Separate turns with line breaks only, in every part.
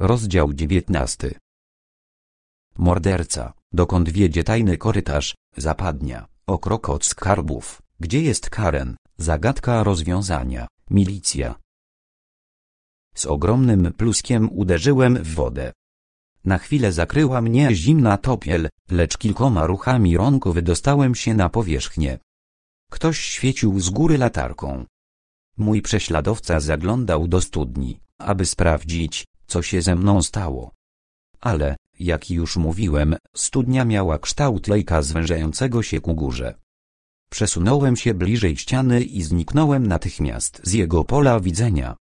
Rozdział dziewiętnasty. Morderca, dokąd wiedzie tajny korytarz, zapadnia, o krok od skarbów, gdzie jest Karen, zagadka rozwiązania, milicja. Z ogromnym pluskiem uderzyłem w wodę. Na chwilę zakryła mnie zimna topiel, lecz kilkoma ruchami rąk wydostałem się na powierzchnię. Ktoś świecił z góry latarką. Mój prześladowca zaglądał do studni, aby sprawdzić, co się ze mną stało. Ale, jak już mówiłem, studnia miała kształt lejka zwężającego się ku górze. Przesunąłem się bliżej ściany i zniknąłem natychmiast z jego pola widzenia.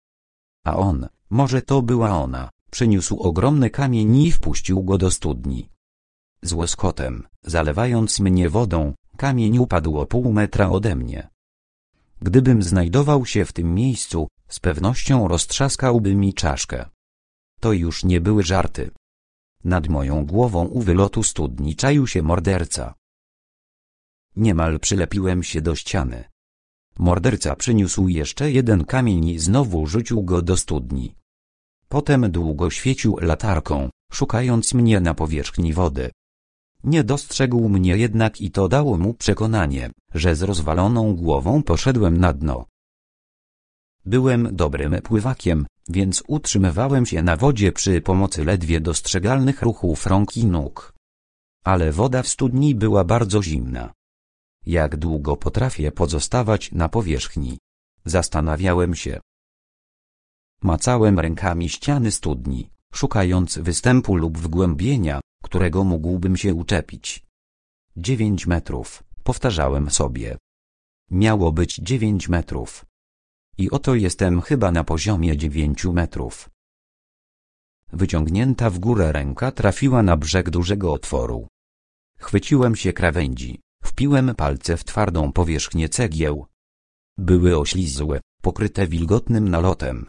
A on, może to była ona, przyniósł ogromny kamień i wpuścił go do studni. Z łoskotem, zalewając mnie wodą, kamień upadł o pół metra ode mnie. Gdybym znajdował się w tym miejscu, z pewnością roztrzaskałby mi czaszkę. To już nie były żarty. Nad moją głową u wylotu studni czaił się morderca. Niemal przylepiłem się do ściany. Morderca przyniósł jeszcze jeden kamień i znowu rzucił go do studni. Potem długo świecił latarką, szukając mnie na powierzchni wody. Nie dostrzegł mnie jednak i to dało mu przekonanie, że z rozwaloną głową poszedłem na dno. Byłem dobrym pływakiem, więc utrzymywałem się na wodzie przy pomocy ledwie dostrzegalnych ruchów rąk i nóg. Ale woda w studni była bardzo zimna. Jak długo potrafię pozostawać na powierzchni? Zastanawiałem się. Macałem rękami ściany studni, szukając występu lub wgłębienia, którego mógłbym się uczepić. Dziewięć metrów, powtarzałem sobie. Miało być dziewięć metrów, i oto jestem chyba na poziomie dziewięciu metrów. Wyciągnięta w górę ręka trafiła na brzeg dużego otworu. Chwyciłem się krawędzi, wpiłem palce w twardą powierzchnię cegieł. Były oślizłe, pokryte wilgotnym nalotem.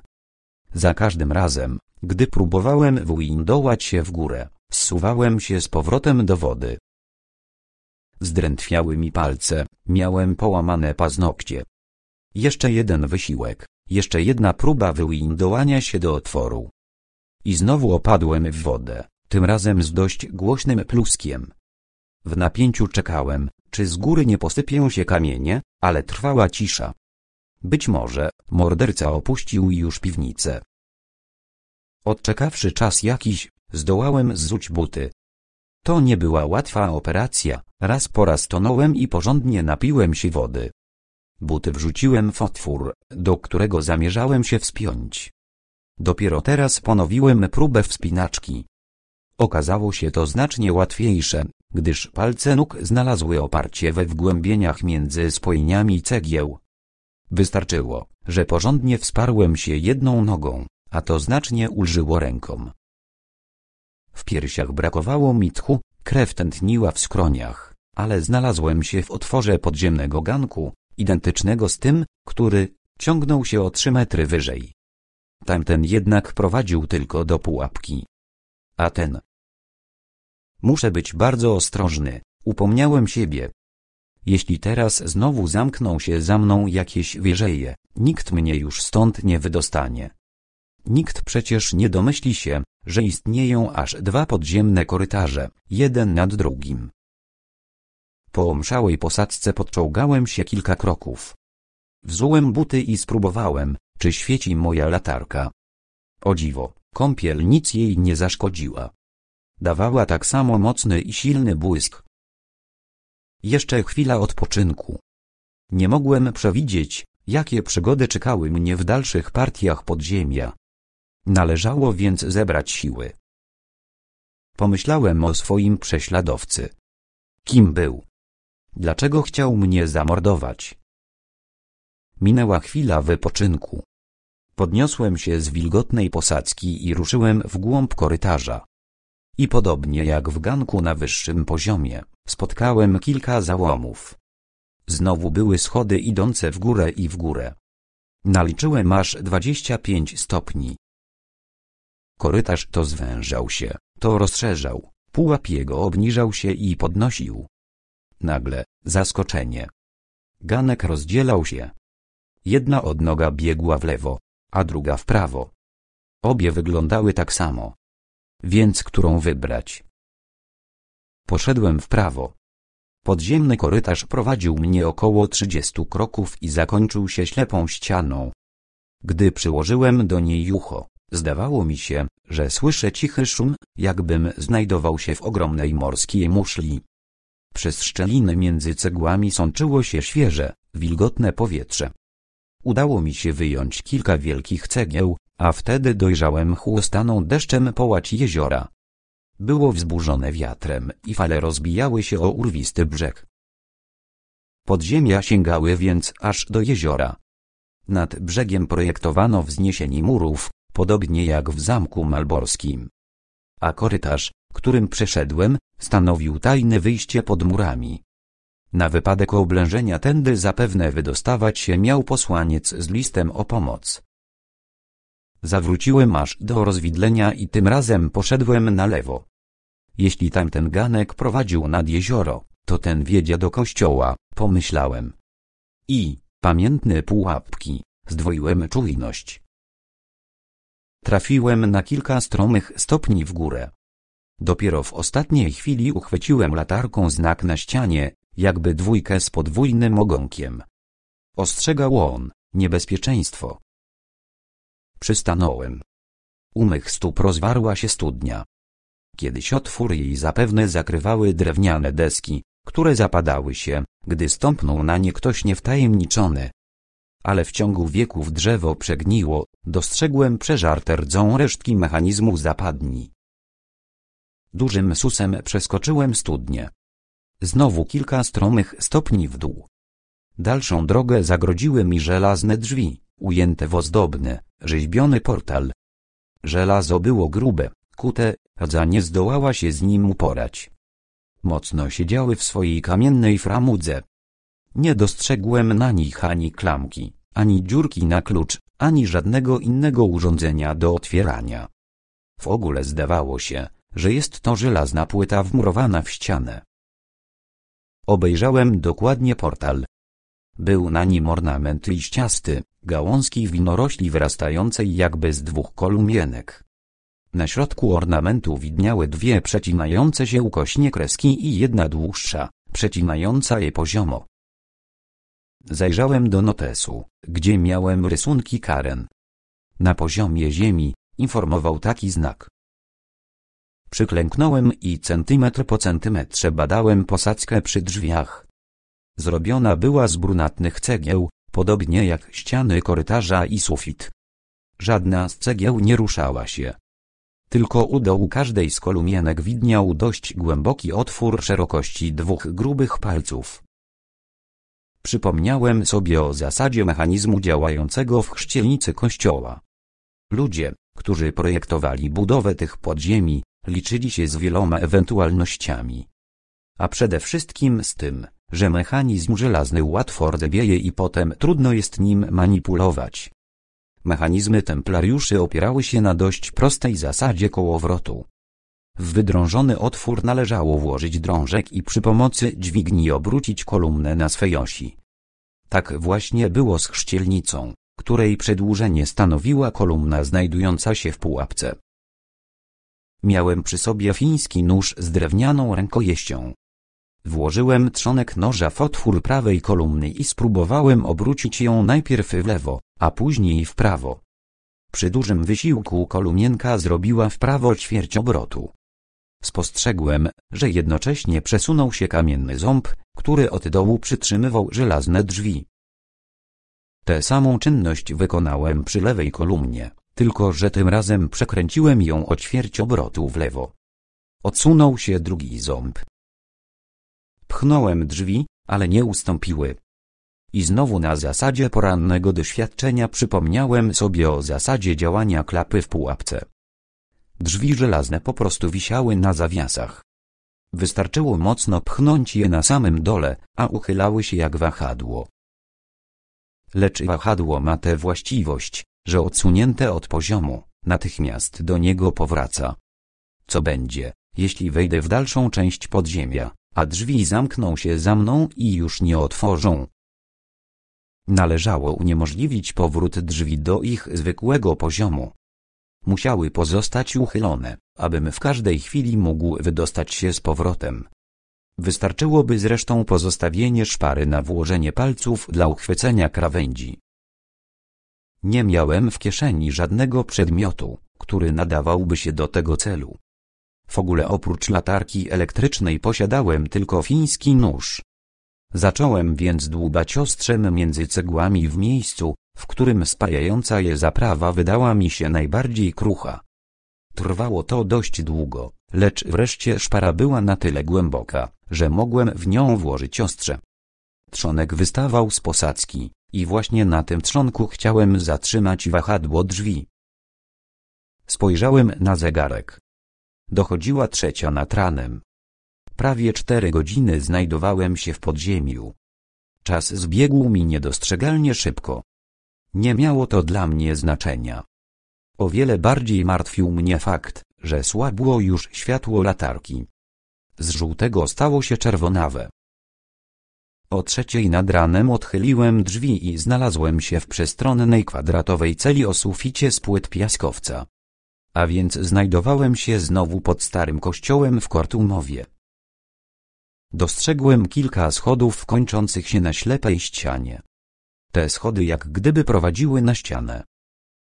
Za każdym razem, gdy próbowałem wyindołać się w górę, zsuwałem się z powrotem do wody. Zdrętwiały mi palce, miałem połamane paznokcie, jeszcze jeden wysiłek, jeszcze jedna próba wyindołania się do otworu. I znowu opadłem w wodę, tym razem z dość głośnym pluskiem. W napięciu czekałem, czy z góry nie posypią się kamienie, ale trwała cisza. Być może, morderca opuścił już piwnicę. Odczekawszy czas jakiś, zdołałem zrzuć buty. To nie była łatwa operacja, raz po raz tonąłem i porządnie napiłem się wody. Buty wrzuciłem w otwór, do którego zamierzałem się wspiąć. Dopiero teraz ponowiłem próbę wspinaczki. Okazało się to znacznie łatwiejsze, gdyż palce nóg znalazły oparcie we wgłębieniach między spojniami cegieł. Wystarczyło, że porządnie wsparłem się jedną nogą, a to znacznie ulżyło rękom. W piersiach brakowało mi tchu, krew tętniła w skroniach, ale znalazłem się w otworze podziemnego ganku, identycznego z tym, który ciągnął się o trzy metry wyżej. Tamten jednak prowadził tylko do pułapki. A ten. Muszę być bardzo ostrożny, upomniałem siebie. Jeśli teraz znowu zamkną się za mną jakieś wieżeje, nikt mnie już stąd nie wydostanie. Nikt przecież nie domyśli się, że istnieją aż dwa podziemne korytarze, jeden nad drugim. Po omszałej posadzce podczołgałem się kilka kroków. Wzułem buty i spróbowałem, czy świeci moja latarka. O dziwo, kąpiel nic jej nie zaszkodziła. Dawała tak samo mocny i silny błysk. Jeszcze chwila odpoczynku. Nie mogłem przewidzieć, jakie przygody czekały mnie w dalszych partiach podziemia. Należało więc zebrać siły. Pomyślałem o swoim prześladowcy. Kim był? Dlaczego chciał mnie zamordować? Minęła chwila wypoczynku. Podniosłem się z wilgotnej posadzki i ruszyłem w głąb korytarza. I podobnie jak w ganku na wyższym poziomie, spotkałem kilka załomów. Znowu były schody idące w górę i w górę. Naliczyłem aż 25 stopni. Korytarz to zwężał się, to rozszerzał, pułap jego obniżał się i podnosił nagle, zaskoczenie. Ganek rozdzielał się. Jedna odnoga biegła w lewo, a druga w prawo. Obie wyglądały tak samo. Więc którą wybrać? Poszedłem w prawo. Podziemny korytarz prowadził mnie około trzydziestu kroków i zakończył się ślepą ścianą. Gdy przyłożyłem do niej ucho, zdawało mi się, że słyszę cichy szum, jakbym znajdował się w ogromnej morskiej muszli. Przez szczeliny między cegłami sączyło się świeże, wilgotne powietrze. Udało mi się wyjąć kilka wielkich cegieł, a wtedy dojrzałem chłostaną deszczem połać jeziora. Było wzburzone wiatrem i fale rozbijały się o urwisty brzeg. Podziemia sięgały więc aż do jeziora. Nad brzegiem projektowano wzniesienie murów, podobnie jak w zamku malborskim. A korytarz, którym przeszedłem, stanowił tajne wyjście pod murami. Na wypadek oblężenia tędy zapewne wydostawać się miał posłaniec z listem o pomoc. Zawróciłem aż do rozwidlenia i tym razem poszedłem na lewo. Jeśli tamten ganek prowadził nad jezioro, to ten wiedzie do kościoła, pomyślałem. I, pamiętny pułapki, zdwoiłem czujność. Trafiłem na kilka stromych stopni w górę. Dopiero w ostatniej chwili uchwyciłem latarką znak na ścianie, jakby dwójkę z podwójnym ogonkiem. Ostrzegał on, niebezpieczeństwo. Przystanąłem. U mych stóp rozwarła się studnia. Kiedyś otwór jej zapewne zakrywały drewniane deski, które zapadały się, gdy stąpnął na nie ktoś niewtajemniczony. Ale w ciągu wieków drzewo przegniło, dostrzegłem przeżarte rdzą resztki mechanizmu zapadni. Dużym susem przeskoczyłem studnię. Znowu kilka stromych stopni w dół. Dalszą drogę zagrodziły mi żelazne drzwi, ujęte w ozdobny, rzeźbiony portal. Żelazo było grube, kute, Hadza nie zdołała się z nim uporać. Mocno siedziały w swojej kamiennej framudze. Nie dostrzegłem na nich ani klamki, ani dziurki na klucz, ani żadnego innego urządzenia do otwierania. W ogóle zdawało się, że jest to żelazna płyta wmurowana w ścianę. Obejrzałem dokładnie portal. Był na nim ornament liściasty, gałązki winorośli wyrastającej jakby z dwóch kolumienek. Na środku ornamentu widniały dwie przecinające się ukośnie kreski i jedna dłuższa, przecinająca je poziomo. Zajrzałem do notesu, gdzie miałem rysunki Karen. Na poziomie ziemi, informował taki znak. Przyklęknąłem i centymetr po centymetrze badałem posadzkę przy drzwiach. Zrobiona była z brunatnych cegieł, podobnie jak ściany korytarza i sufit. Żadna z cegieł nie ruszała się. Tylko u dołu każdej z kolumienek widniał dość głęboki otwór szerokości dwóch grubych palców. Przypomniałem sobie o zasadzie mechanizmu działającego w chrzcielnicy kościoła. Ludzie, którzy projektowali budowę tych podziemi, liczyli się z wieloma ewentualnościami. A przede wszystkim z tym, że mechanizm żelazny łatwo rdebieje i potem trudno jest nim manipulować. Mechanizmy templariuszy opierały się na dość prostej zasadzie kołowrotu. W wydrążony otwór należało włożyć drążek i przy pomocy dźwigni obrócić kolumnę na swej osi. Tak właśnie było z chrzcielnicą, której przedłużenie stanowiła kolumna znajdująca się w pułapce. Miałem przy sobie fiński nóż z drewnianą rękojeścią. Włożyłem trzonek noża w otwór prawej kolumny i spróbowałem obrócić ją najpierw w lewo, a później w prawo. Przy dużym wysiłku kolumnienka zrobiła w prawo ćwierć obrotu. Spostrzegłem, że jednocześnie przesunął się kamienny ząb, który od dołu przytrzymywał żelazne drzwi. Tę samą czynność wykonałem przy lewej kolumnie. Tylko, że tym razem przekręciłem ją o ćwierć obrotu w lewo. Odsunął się drugi ząb. Pchnąłem drzwi, ale nie ustąpiły. I znowu na zasadzie porannego doświadczenia przypomniałem sobie o zasadzie działania klapy w pułapce. Drzwi żelazne po prostu wisiały na zawiasach. Wystarczyło mocno pchnąć je na samym dole, a uchylały się jak wahadło. Lecz wahadło ma tę właściwość, że odsunięte od poziomu, natychmiast do niego powraca. Co będzie, jeśli wejdę w dalszą część podziemia, a drzwi zamkną się za mną i już nie otworzą? Należało uniemożliwić powrót drzwi do ich zwykłego poziomu. Musiały pozostać uchylone, abym w każdej chwili mógł wydostać się z powrotem. Wystarczyłoby zresztą pozostawienie szpary na włożenie palców dla uchwycenia krawędzi. Nie miałem w kieszeni żadnego przedmiotu, który nadawałby się do tego celu. W ogóle oprócz latarki elektrycznej posiadałem tylko fiński nóż. Zacząłem więc dłubać ostrzem między cegłami w miejscu, w którym spajająca je zaprawa wydała mi się najbardziej krucha. Trwało to dość długo, lecz wreszcie szpara była na tyle głęboka, że mogłem w nią włożyć ostrze. Trzonek wystawał z posadzki, i właśnie na tym trzonku chciałem zatrzymać wahadło drzwi. Spojrzałem na zegarek. Dochodziła trzecia nad ranem. Prawie cztery godziny znajdowałem się w podziemiu. Czas zbiegł mi niedostrzegalnie szybko. Nie miało to dla mnie znaczenia. O wiele bardziej martwił mnie fakt, że słabło już światło latarki. Z żółtego stało się czerwonawe. O trzeciej nad ranem odchyliłem drzwi i znalazłem się w przestronnej kwadratowej celi o suficie z płyt piaskowca. A więc znajdowałem się znowu pod starym kościołem w Kortumowie. Dostrzegłem kilka schodów kończących się na ślepej ścianie. Te schody jak gdyby prowadziły na ścianę.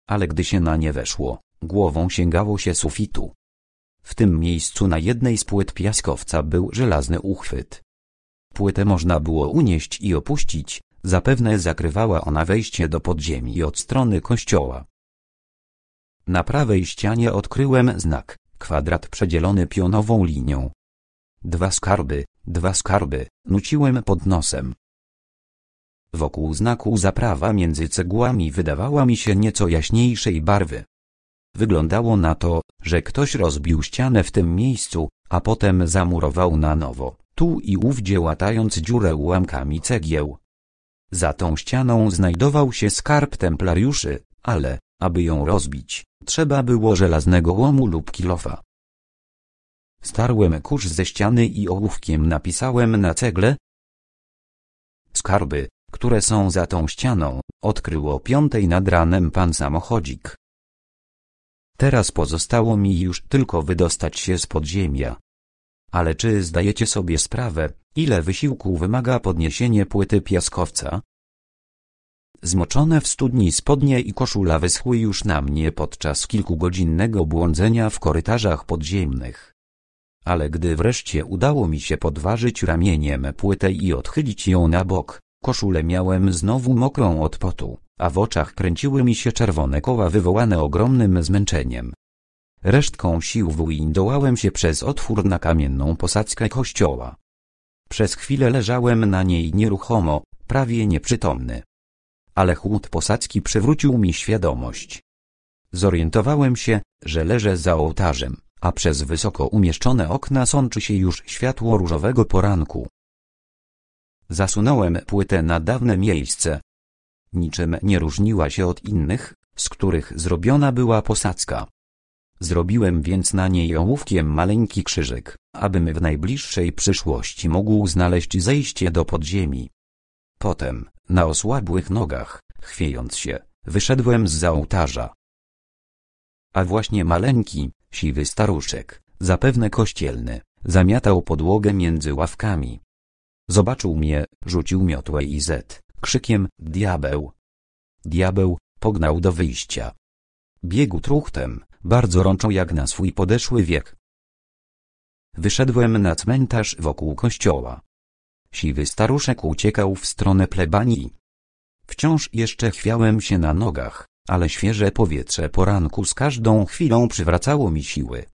Ale gdy się na nie weszło, głową sięgało się sufitu. W tym miejscu na jednej z płyt piaskowca był żelazny uchwyt Płytę można było unieść i opuścić, zapewne zakrywała ona wejście do podziemi od strony kościoła. Na prawej ścianie odkryłem znak, kwadrat przedzielony pionową linią. Dwa skarby, dwa skarby, nuciłem pod nosem. Wokół znaku zaprawa między cegłami wydawała mi się nieco jaśniejszej barwy. Wyglądało na to, że ktoś rozbił ścianę w tym miejscu, a potem zamurował na nowo tu i ówdzie łatając dziurę ułamkami cegieł. Za tą ścianą znajdował się skarb templariuszy, ale, aby ją rozbić, trzeba było żelaznego łomu lub kilofa. Starłem kurz ze ściany i ołówkiem napisałem na cegle. Skarby, które są za tą ścianą, odkrył o piątej nad ranem pan samochodzik. Teraz pozostało mi już tylko wydostać się z podziemia. Ale czy zdajecie sobie sprawę, ile wysiłku wymaga podniesienie płyty piaskowca? Zmoczone w studni spodnie i koszula wyschły już na mnie podczas kilkugodzinnego błądzenia w korytarzach podziemnych. Ale gdy wreszcie udało mi się podważyć ramieniem płytę i odchylić ją na bok, koszulę miałem znowu mokrą od potu, a w oczach kręciły mi się czerwone koła wywołane ogromnym zmęczeniem. Resztką sił wyindołałem się przez otwór na kamienną posadzkę kościoła. Przez chwilę leżałem na niej nieruchomo, prawie nieprzytomny. Ale chłód posadzki przywrócił mi świadomość. Zorientowałem się, że leżę za ołtarzem, a przez wysoko umieszczone okna sączy się już światło różowego poranku. Zasunąłem płytę na dawne miejsce. Niczym nie różniła się od innych, z których zrobiona była posadzka. Zrobiłem więc na niej ołówkiem maleńki krzyżyk, abym w najbliższej przyszłości mógł znaleźć zejście do podziemi. Potem, na osłabłych nogach, chwiejąc się, wyszedłem z ołtarza. A właśnie maleńki, siwy staruszek, zapewne kościelny, zamiatał podłogę między ławkami. Zobaczył mnie, rzucił miotłę i zet, krzykiem, diabeł. Diabeł, pognał do wyjścia. Biegł truchtem, bardzo rączą jak na swój podeszły wiek. Wyszedłem na cmentarz wokół kościoła. Siwy staruszek uciekał w stronę plebanii. Wciąż jeszcze chwiałem się na nogach, ale świeże powietrze poranku z każdą chwilą przywracało mi siły.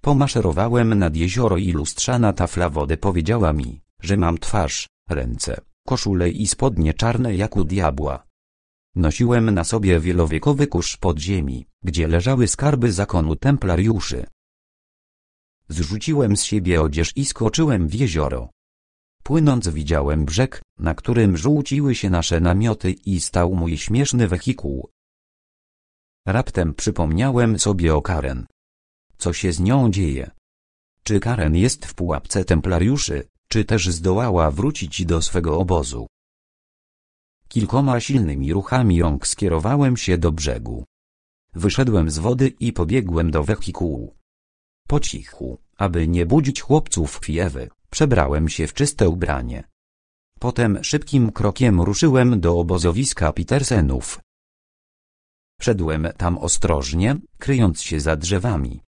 Pomaszerowałem nad jezioro i lustrzana tafla wody powiedziała mi, że mam twarz, ręce, koszule i spodnie czarne jak u diabła. Nosiłem na sobie wielowiekowy kurz podziemi, gdzie leżały skarby zakonu templariuszy. Zrzuciłem z siebie odzież i skoczyłem w jezioro. Płynąc widziałem brzeg, na którym żółciły się nasze namioty i stał mój śmieszny wehikuł. Raptem przypomniałem sobie o Karen. Co się z nią dzieje? Czy Karen jest w pułapce templariuszy, czy też zdołała wrócić do swego obozu? Kilkoma silnymi ruchami rąk skierowałem się do brzegu. Wyszedłem z wody i pobiegłem do wehikułu. Po cichu, aby nie budzić chłopców Fiewy, przebrałem się w czyste ubranie. Potem szybkim krokiem ruszyłem do obozowiska Petersenów. Szedłem tam ostrożnie, kryjąc się za drzewami.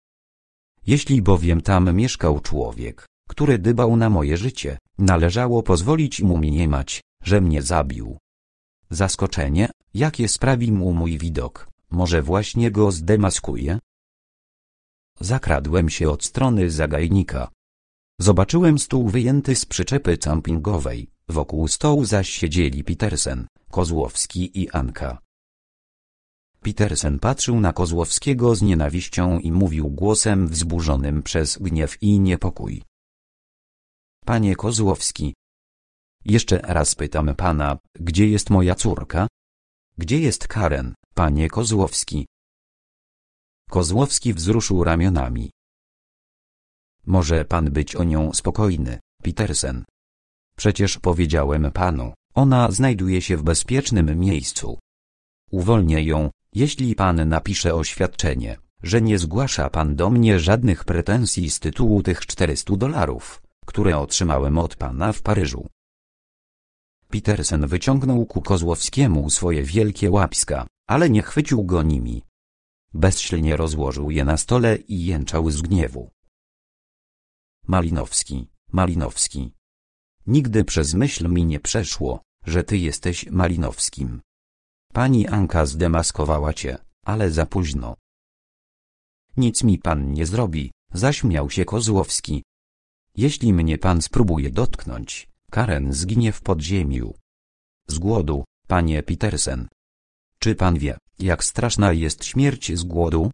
Jeśli bowiem tam mieszkał człowiek, który dbał na moje życie, należało pozwolić mu mniemać, że mnie zabił. Zaskoczenie, jakie sprawi mu mój widok, może właśnie go zdemaskuje? Zakradłem się od strony zagajnika. Zobaczyłem stół wyjęty z przyczepy campingowej, wokół stołu zaś siedzieli Petersen, Kozłowski i Anka. Petersen patrzył na Kozłowskiego z nienawiścią i mówił głosem wzburzonym przez gniew i niepokój. Panie Kozłowski, jeszcze raz pytam pana, gdzie jest moja córka? Gdzie jest Karen, panie Kozłowski? Kozłowski wzruszył ramionami. Może pan być o nią spokojny, Petersen. Przecież powiedziałem panu, ona znajduje się w bezpiecznym miejscu. Uwolnię ją, jeśli pan napisze oświadczenie, że nie zgłasza pan do mnie żadnych pretensji z tytułu tych 400 dolarów, które otrzymałem od pana w Paryżu. Petersen wyciągnął ku Kozłowskiemu swoje wielkie łapska, ale nie chwycił go nimi. Bezsilnie rozłożył je na stole i jęczał z gniewu. Malinowski, Malinowski. Nigdy przez myśl mi nie przeszło, że ty jesteś Malinowskim. Pani Anka zdemaskowała cię, ale za późno. Nic mi pan nie zrobi, zaśmiał się Kozłowski. Jeśli mnie pan spróbuje dotknąć, Karen zginie w podziemiu. Z głodu, panie Petersen. Czy pan wie, jak straszna jest śmierć z głodu?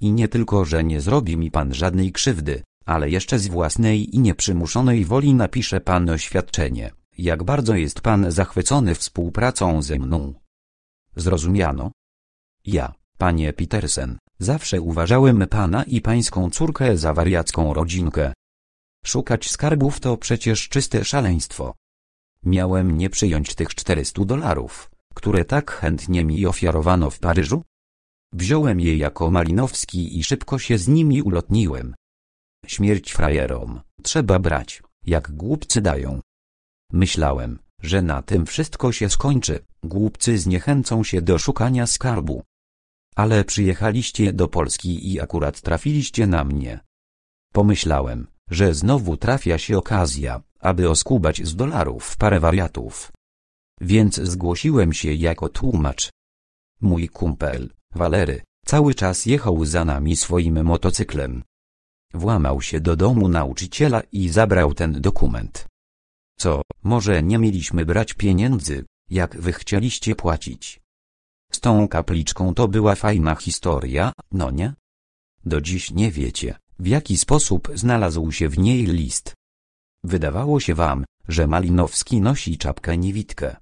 I nie tylko, że nie zrobi mi pan żadnej krzywdy, ale jeszcze z własnej i nieprzymuszonej woli napisze pan oświadczenie, jak bardzo jest pan zachwycony współpracą ze mną. Zrozumiano? Ja, panie Petersen, zawsze uważałem pana i pańską córkę za wariacką rodzinkę, Szukać skarbów to przecież czyste szaleństwo. Miałem nie przyjąć tych 400 dolarów, które tak chętnie mi ofiarowano w Paryżu? Wziąłem je jako Malinowski i szybko się z nimi ulotniłem. Śmierć frajerom, trzeba brać, jak głupcy dają. Myślałem, że na tym wszystko się skończy, głupcy zniechęcą się do szukania skarbu. Ale przyjechaliście do Polski i akurat trafiliście na mnie. Pomyślałem, że znowu trafia się okazja, aby oskubać z dolarów parę wariatów. Więc zgłosiłem się jako tłumacz. Mój kumpel, Walery, cały czas jechał za nami swoim motocyklem. Włamał się do domu nauczyciela i zabrał ten dokument. Co, może nie mieliśmy brać pieniędzy, jak wy chcieliście płacić? Z tą kapliczką to była fajna historia, no nie? Do dziś nie wiecie, w jaki sposób znalazł się w niej list. Wydawało się wam, że Malinowski nosi czapkę niewitkę.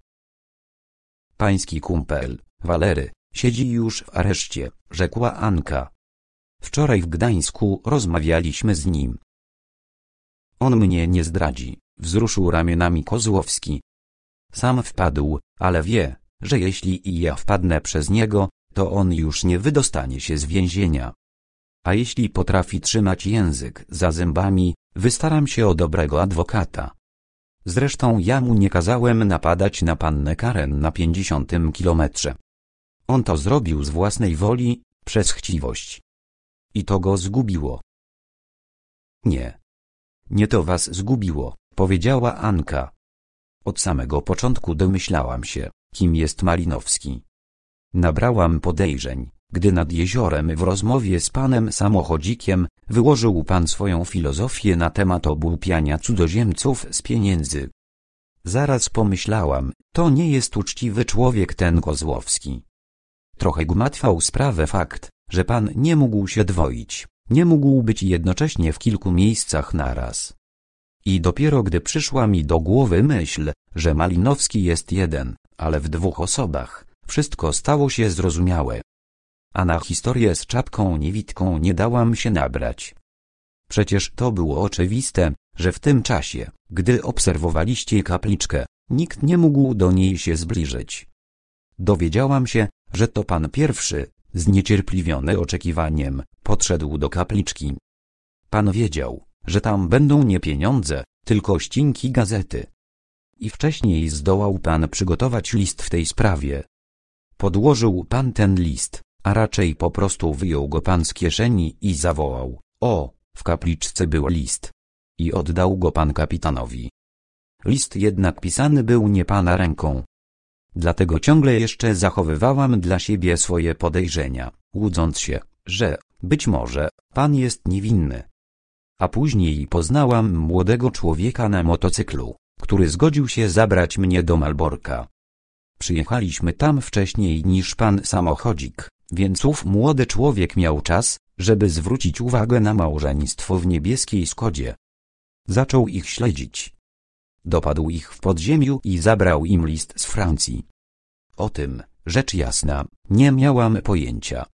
Pański kumpel, Walery, siedzi już w areszcie, rzekła Anka. Wczoraj w Gdańsku rozmawialiśmy z nim. On mnie nie zdradzi, wzruszył ramionami Kozłowski. Sam wpadł, ale wie, że jeśli i ja wpadnę przez niego, to on już nie wydostanie się z więzienia a jeśli potrafi trzymać język za zębami, wystaram się o dobrego adwokata. Zresztą ja mu nie kazałem napadać na pannę Karen na pięćdziesiątym kilometrze. On to zrobił z własnej woli, przez chciwość. I to go zgubiło. Nie. Nie to was zgubiło, powiedziała Anka. Od samego początku domyślałam się, kim jest Malinowski. Nabrałam podejrzeń gdy nad jeziorem w rozmowie z panem samochodzikiem, wyłożył pan swoją filozofię na temat obłupiania cudzoziemców z pieniędzy. Zaraz pomyślałam, to nie jest uczciwy człowiek ten Kozłowski. Trochę gmatwał sprawę fakt, że pan nie mógł się dwoić, nie mógł być jednocześnie w kilku miejscach naraz. I dopiero gdy przyszła mi do głowy myśl, że Malinowski jest jeden, ale w dwóch osobach, wszystko stało się zrozumiałe a na historię z czapką niewitką nie dałam się nabrać. Przecież to było oczywiste, że w tym czasie, gdy obserwowaliście kapliczkę, nikt nie mógł do niej się zbliżyć. Dowiedziałam się, że to pan pierwszy, zniecierpliwiony oczekiwaniem, podszedł do kapliczki. Pan wiedział, że tam będą nie pieniądze, tylko ścinki gazety. I wcześniej zdołał pan przygotować list w tej sprawie. Podłożył pan ten list, a raczej po prostu wyjął go pan z kieszeni i zawołał, o, w kapliczce był list. I oddał go pan kapitanowi. List jednak pisany był nie pana ręką. Dlatego ciągle jeszcze zachowywałam dla siebie swoje podejrzenia, łudząc się, że, być może, pan jest niewinny. A później poznałam młodego człowieka na motocyklu, który zgodził się zabrać mnie do Malborka. Przyjechaliśmy tam wcześniej niż pan samochodzik. Więc ów młody człowiek miał czas, żeby zwrócić uwagę na małżeństwo w niebieskiej Skodzie. Zaczął ich śledzić. Dopadł ich w podziemiu i zabrał im list z Francji. O tym, rzecz jasna, nie miałam pojęcia.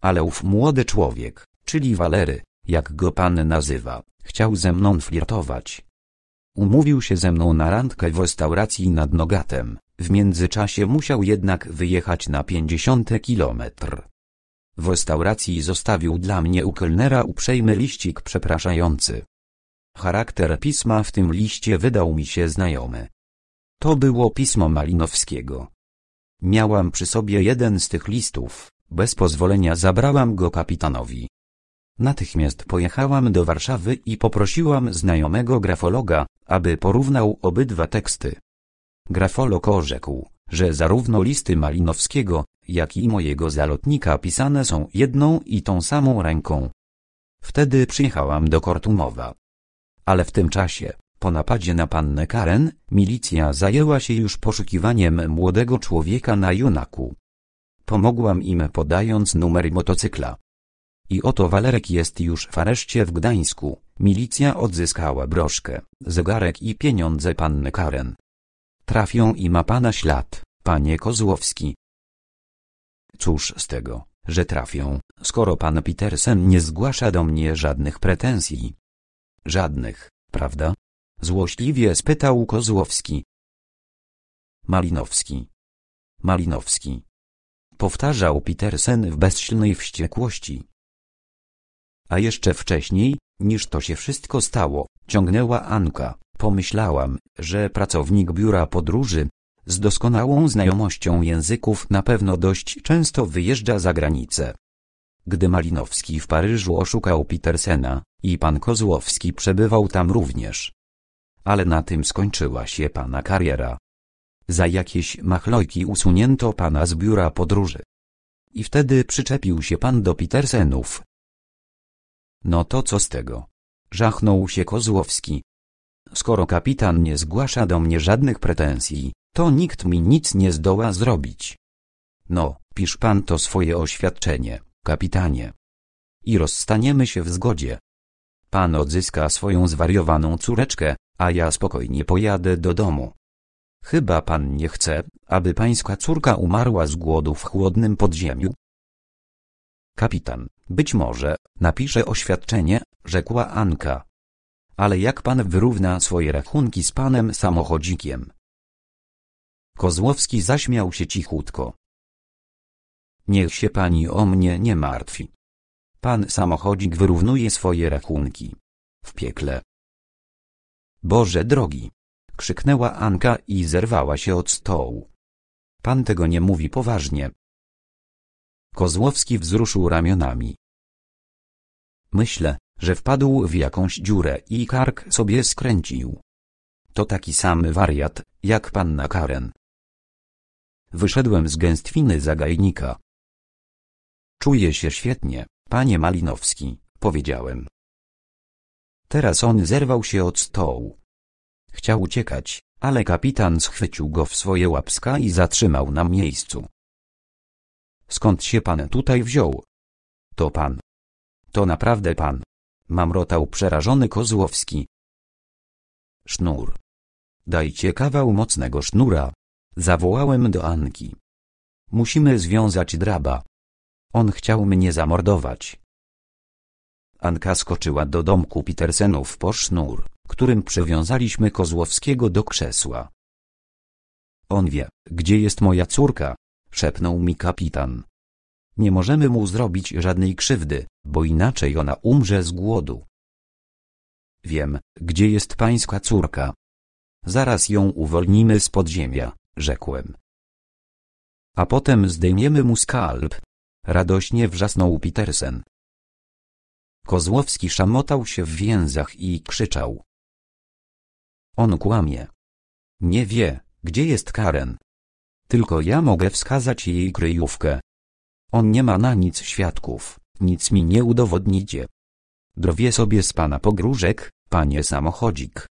Ale ów młody człowiek, czyli Walery, jak go pan nazywa, chciał ze mną flirtować. Umówił się ze mną na randkę w restauracji nad Nogatem, w międzyczasie musiał jednak wyjechać na 50 kilometr. W restauracji zostawił dla mnie u kelnera uprzejmy liścik przepraszający. Charakter pisma w tym liście wydał mi się znajomy. To było pismo Malinowskiego. Miałam przy sobie jeden z tych listów, bez pozwolenia zabrałam go kapitanowi. Natychmiast pojechałam do Warszawy i poprosiłam znajomego grafologa, aby porównał obydwa teksty. Grafolog orzekł, że zarówno listy Malinowskiego, jak i mojego zalotnika pisane są jedną i tą samą ręką. Wtedy przyjechałam do Kortumowa. Ale w tym czasie, po napadzie na pannę Karen, milicja zajęła się już poszukiwaniem młodego człowieka na Junaku. Pomogłam im podając numer motocykla. I oto Walerek jest już w areszcie w Gdańsku. Milicja odzyskała broszkę, zegarek i pieniądze panny Karen. Trafią i ma pana ślad, panie Kozłowski. Cóż z tego, że trafią, skoro pan Petersen nie zgłasza do mnie żadnych pretensji? Żadnych, prawda? Złośliwie spytał Kozłowski. Malinowski. Malinowski. Powtarzał Petersen w bezsilnej wściekłości. A jeszcze wcześniej, niż to się wszystko stało, ciągnęła Anka, pomyślałam, że pracownik biura podróży, z doskonałą znajomością języków na pewno dość często wyjeżdża za granicę. Gdy Malinowski w Paryżu oszukał Petersena, i pan Kozłowski przebywał tam również. Ale na tym skończyła się pana kariera. Za jakieś machlojki usunięto pana z biura podróży. I wtedy przyczepił się pan do Petersenów, no to co z tego? Żachnął się Kozłowski. Skoro kapitan nie zgłasza do mnie żadnych pretensji, to nikt mi nic nie zdoła zrobić. No, pisz pan to swoje oświadczenie, kapitanie. I rozstaniemy się w zgodzie. Pan odzyska swoją zwariowaną córeczkę, a ja spokojnie pojadę do domu. Chyba pan nie chce, aby pańska córka umarła z głodu w chłodnym podziemiu? Kapitan, być może, napiszę oświadczenie, rzekła Anka. Ale jak pan wyrówna swoje rachunki z panem samochodzikiem? Kozłowski zaśmiał się cichutko. Niech się pani o mnie nie martwi. Pan samochodzik wyrównuje swoje rachunki. W piekle. Boże drogi! krzyknęła Anka i zerwała się od stołu. Pan tego nie mówi poważnie. Kozłowski wzruszył ramionami. Myślę, że wpadł w jakąś dziurę i kark sobie skręcił. To taki sam wariat, jak panna Karen. Wyszedłem z gęstwiny zagajnika. Czuję się świetnie, panie Malinowski, powiedziałem. Teraz on zerwał się od stołu. Chciał uciekać, ale kapitan schwycił go w swoje łapska i zatrzymał na miejscu. Skąd się pan tutaj wziął? To pan. To naprawdę pan. Mamrotał przerażony Kozłowski. Sznur. Dajcie kawał mocnego sznura. Zawołałem do Anki. Musimy związać draba. On chciał mnie zamordować. Anka skoczyła do domku Petersenów po sznur, którym przywiązaliśmy Kozłowskiego do krzesła. On wie, gdzie jest moja córka, szepnął mi kapitan. Nie możemy mu zrobić żadnej krzywdy, bo inaczej ona umrze z głodu. Wiem, gdzie jest pańska córka. Zaraz ją uwolnimy z podziemia, rzekłem. A potem zdejmiemy mu skalp. Radośnie wrzasnął Petersen. Kozłowski szamotał się w więzach i krzyczał. On kłamie. Nie wie, gdzie jest Karen. Tylko ja mogę wskazać jej kryjówkę. On nie ma na nic świadków, nic mi nie udowodnicie. Drowie sobie z pana pogróżek, panie samochodzik.